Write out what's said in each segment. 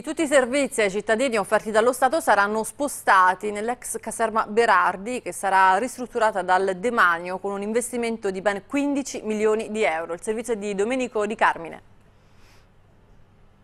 Tutti i servizi ai cittadini offerti dallo Stato saranno spostati nell'ex caserma Berardi che sarà ristrutturata dal demanio con un investimento di ben 15 milioni di euro. Il servizio è di Domenico Di Carmine.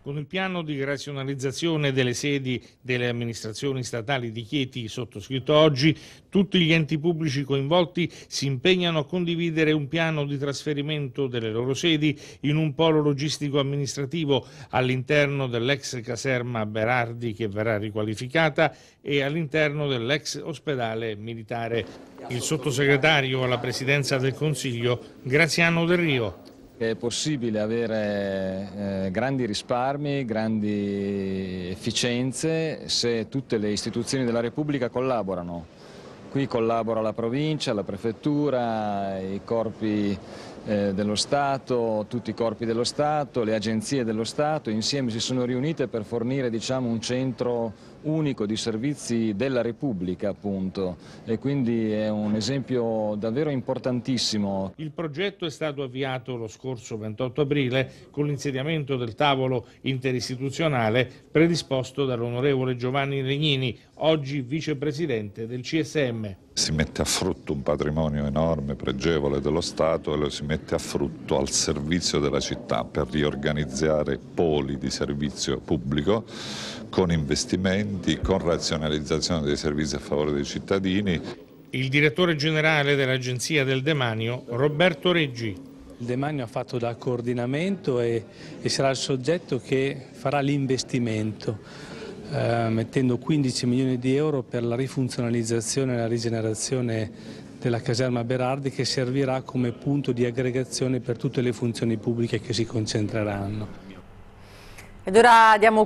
Con il piano di razionalizzazione delle sedi delle amministrazioni statali di Chieti sottoscritto oggi, tutti gli enti pubblici coinvolti si impegnano a condividere un piano di trasferimento delle loro sedi in un polo logistico amministrativo all'interno dell'ex caserma Berardi che verrà riqualificata e all'interno dell'ex ospedale militare. Il sottosegretario alla presidenza del Consiglio Graziano Del Rio è possibile avere eh, grandi risparmi, grandi efficienze se tutte le istituzioni della Repubblica collaborano. Qui collabora la provincia, la prefettura, i corpi eh, dello Stato, tutti i corpi dello Stato, le agenzie dello Stato insieme si sono riunite per fornire diciamo, un centro unico di servizi della Repubblica appunto e quindi è un esempio davvero importantissimo. Il progetto è stato avviato lo scorso 28 aprile con l'insediamento del tavolo interistituzionale predisposto dall'onorevole Giovanni Legnini, oggi vicepresidente del CSM si mette a frutto un patrimonio enorme, pregevole dello Stato e lo si mette a frutto al servizio della città per riorganizzare poli di servizio pubblico con investimenti, con razionalizzazione dei servizi a favore dei cittadini. Il direttore generale dell'Agenzia del Demanio, Roberto Reggi. Il demanio ha fatto da coordinamento e, e sarà il soggetto che farà l'investimento eh, mettendo 15 milioni di euro per la rifunzionalizzazione e la rigenerazione della caserma Berardi che servirà come punto di aggregazione per tutte le funzioni pubbliche che si concentreranno. Ed ora diamo